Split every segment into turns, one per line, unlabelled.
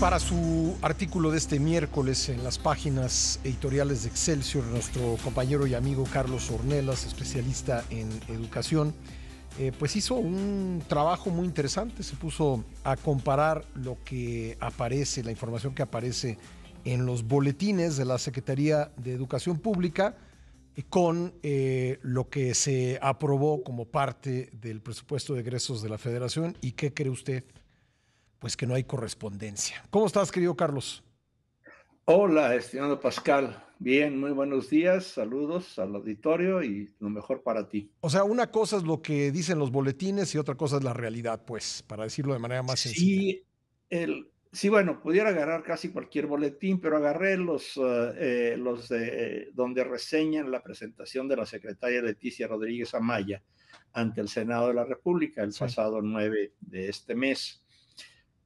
Para su artículo de este miércoles en las páginas editoriales de Excelsior, nuestro compañero y amigo Carlos Ornelas, especialista en educación, eh, pues hizo un trabajo muy interesante, se puso a comparar lo que aparece, la información que aparece en los boletines de la Secretaría de Educación Pública eh, con eh, lo que se aprobó como parte del presupuesto de egresos de la Federación. ¿Y qué cree usted? pues que no hay correspondencia. ¿Cómo estás, querido Carlos?
Hola, estimado Pascal. Bien, muy buenos días, saludos al auditorio y lo mejor para ti. O
sea, una cosa es lo que dicen los boletines y otra cosa es la realidad, pues, para decirlo de manera más sí, sencilla.
El, sí, bueno, pudiera agarrar casi cualquier boletín, pero agarré los, eh, eh, los de, donde reseñan la presentación de la secretaria Leticia Rodríguez Amaya ante el Senado de la República el pasado 9 de este mes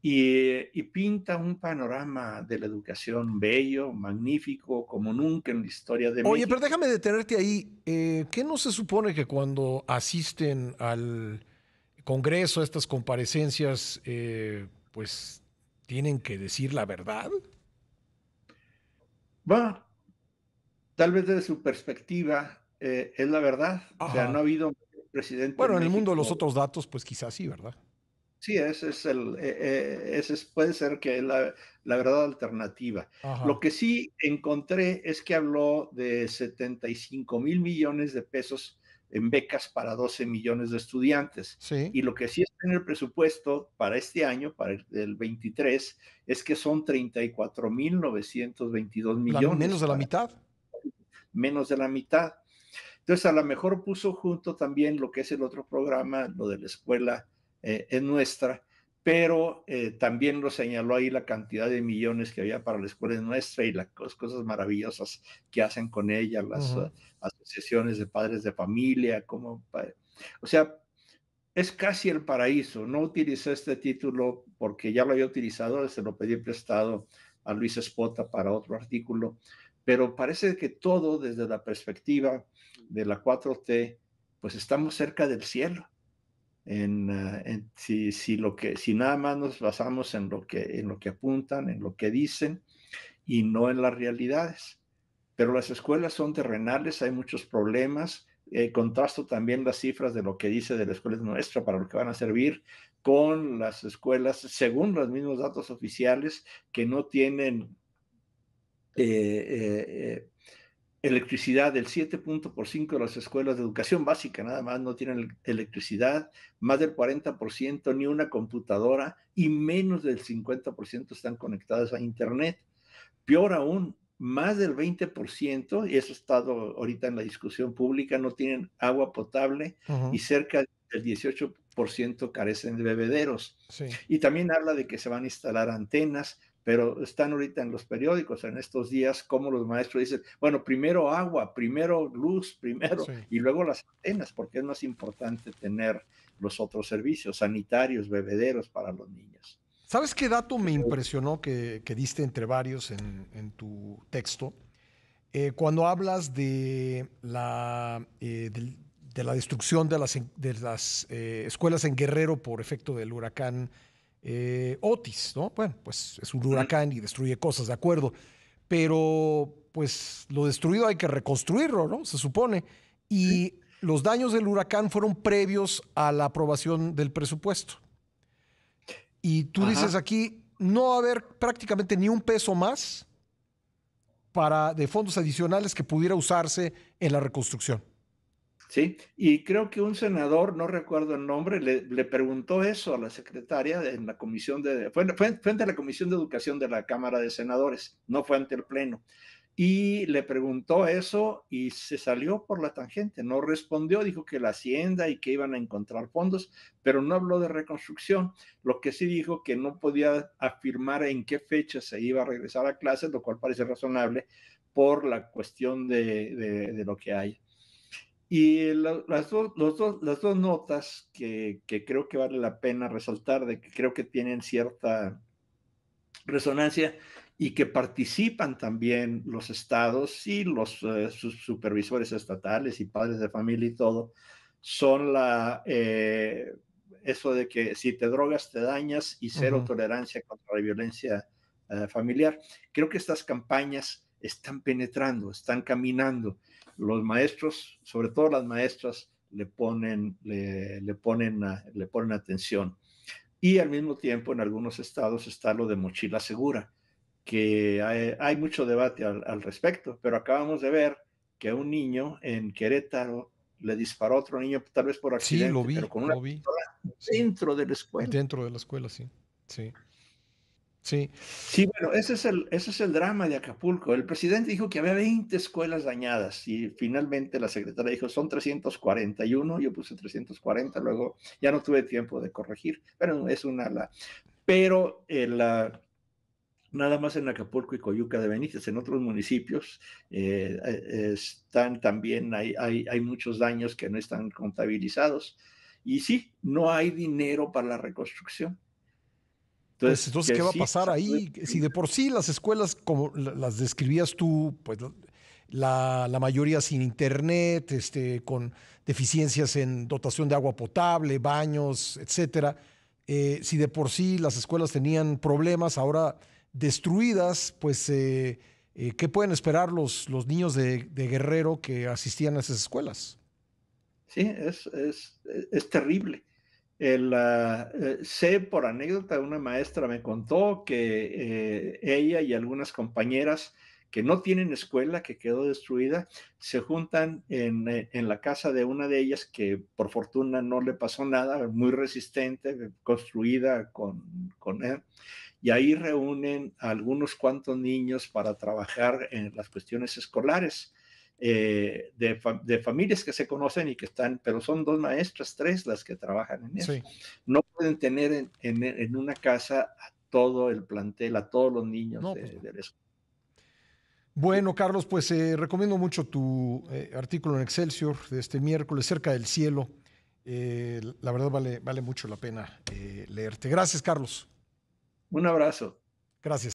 y, pinta un panorama de la educación bello, magnífico, como nunca en la historia de México. Oye, pero
déjame detenerte ahí. Eh, ¿Qué no se supone que cuando asisten al Congreso a estas comparecencias, eh,
pues tienen que decir la verdad? Bueno, tal vez desde su perspectiva eh, es la verdad. O sea, no ha habido presidente. Bueno, en el mundo de los
otros datos, pues quizás sí, ¿verdad?
Sí, ese es el, e, e, ese puede ser que la, la verdad alternativa. Lo que sí encontré es que habló de 75 mil millones de pesos en becas para 12 millones de estudiantes. Y lo que sí está en el presupuesto para este año, para el, 23, es que son 34 mil 922 millones. menos de la mitad. Menos de la mitad. Entonces, a lo mejor puso junto también lo que es el otro programa, lo de la escuela eh, es nuestra, pero eh, también lo señaló ahí la cantidad de millones que había para la escuela es nuestra y las cosas maravillosas que hacen con ella, las ah, asociaciones de padres de familia, como, o sea, es casi el paraíso. No utilicé este título porque ya lo había utilizado, se lo pedí prestado a Luis Espota para otro artículo, pero parece que todo desde la perspectiva de la 4T, pues estamos cerca del cielo en, eh, si, lo que, si nada más nos basamos en lo, que, en lo que apuntan, en lo que dicen y no en las realidades. Pero las escuelas son terrenales, hay muchos problemas. Eh, contrasto también las cifras de lo que dice de la escuela nuestra para lo que van a servir con las escuelas, según los mismos datos oficiales, que no tienen eh, electricidad del 7.5% de las escuelas de educación básica, nada más no tienen electricidad, más del 40% ni una computadora y menos del 50% están conectadas a Internet. Peor aún, más del 20%, y eso ha estado ahorita en la discusión pública, no tienen agua potable y cerca del 18% carecen de bebederos. Y también habla de que se van a instalar antenas pero están ahorita en los periódicos, en estos días, como los maestros dicen, bueno, primero agua, primero luz, primero, y luego las antenas, porque es más importante tener los otros servicios sanitarios, bebederos para los niños.
¿Sabes qué dato me impresionó que, diste entre varios en, tu texto? Eh, cuando hablas de la, eh, la destrucción de las, de las eh, escuelas en Guerrero por efecto del huracán eh, Otis, ¿no? Bueno, pues es un huracán y destruye cosas, de acuerdo. Pero, pues, lo destruido hay que reconstruirlo, ¿no? Se supone. Y los daños del huracán fueron previos a la aprobación del presupuesto. Y tú dices aquí, no va a haber prácticamente ni un peso más para, de fondos adicionales que pudiera usarse en la reconstrucción.
¿sí? Y creo que un senador, no recuerdo el nombre, le, preguntó eso a la secretaria en la comisión de, fue, fue, frente a la comisión de educación de la Cámara de Senadores, no fue ante el Pleno. Y le preguntó eso y se salió por la tangente, no respondió, dijo que la hacienda y que iban a encontrar fondos, pero no habló de reconstrucción, lo que sí dijo que no podía afirmar en qué fecha se iba a regresar a clases, lo cual parece razonable por la cuestión de lo que hay. Y las, dos, las dos notas que, creo que vale la pena resaltar, de que creo que tienen cierta resonancia y que participan también los estados y los eh, sus supervisores estatales y padres de familia y todo, son la, eh, eso de que si te drogas te dañas y cero tolerancia contra la violencia eh, familiar. Creo que estas campañas están penetrando, están caminando los maestros, sobre todo las maestras, le ponen, le, ponen, le ponen atención. Y al mismo tiempo, en algunos estados está lo de mochila segura, que hay, mucho debate al, respecto, pero acabamos de ver que a un niño en Querétaro le disparó a otro niño, tal vez por accidente, sí, lo vi, con lo dentro de la escuela. Dentro de la escuela, sí. sí. Sí. Sí, bueno, ese es, el, ese es el drama de Acapulco. El presidente dijo que había 20 escuelas dañadas y finalmente la secretaria dijo son 341, yo puse 340, luego ya no tuve tiempo de corregir, pero es una la... Pero eh, la, nada más en Acapulco y Coyuca de Benítez, en otros municipios eh, eh, están también, hay, hay muchos daños que no están contabilizados. Y sí, no hay dinero para la reconstrucción.
Pues, entonces, ¿qué va a pasar ahí? Si de por sí las escuelas, como las describías tú, pues la, mayoría sin internet, este, con deficiencias en dotación de agua potable, baños, etcétera. Eh, si de por sí las escuelas tenían problemas, ahora destruidas, pues eh, eh, ¿qué pueden esperar los, los niños de, Guerrero que asistían a esas escuelas?
Sí, es terrible. Ah, eh, sé por anécdota, una maestra me contó que eh, ella y algunas compañeras que no tienen escuela, que quedó destruida, se juntan eh, en, la casa de una de ellas que por fortuna no le pasó nada, muy resistente, construida con, con él, y ahí reúnen a algunos cuantos niños para trabajar en las cuestiones escolares. Eh, de, familias que se conocen y que están, pero son dos maestras, tres las que trabajan en eso. No pueden tener en, una casa a todo el plantel, a todos los niños pues de, la escuela.
Bueno, Carlos, pues eh, recomiendo mucho tu eh, artículo en Excelsior de este miércoles, cerca del cielo. la verdad vale, vale mucho la pena leerte. Gracias, Carlos. Un abrazo. Gracias.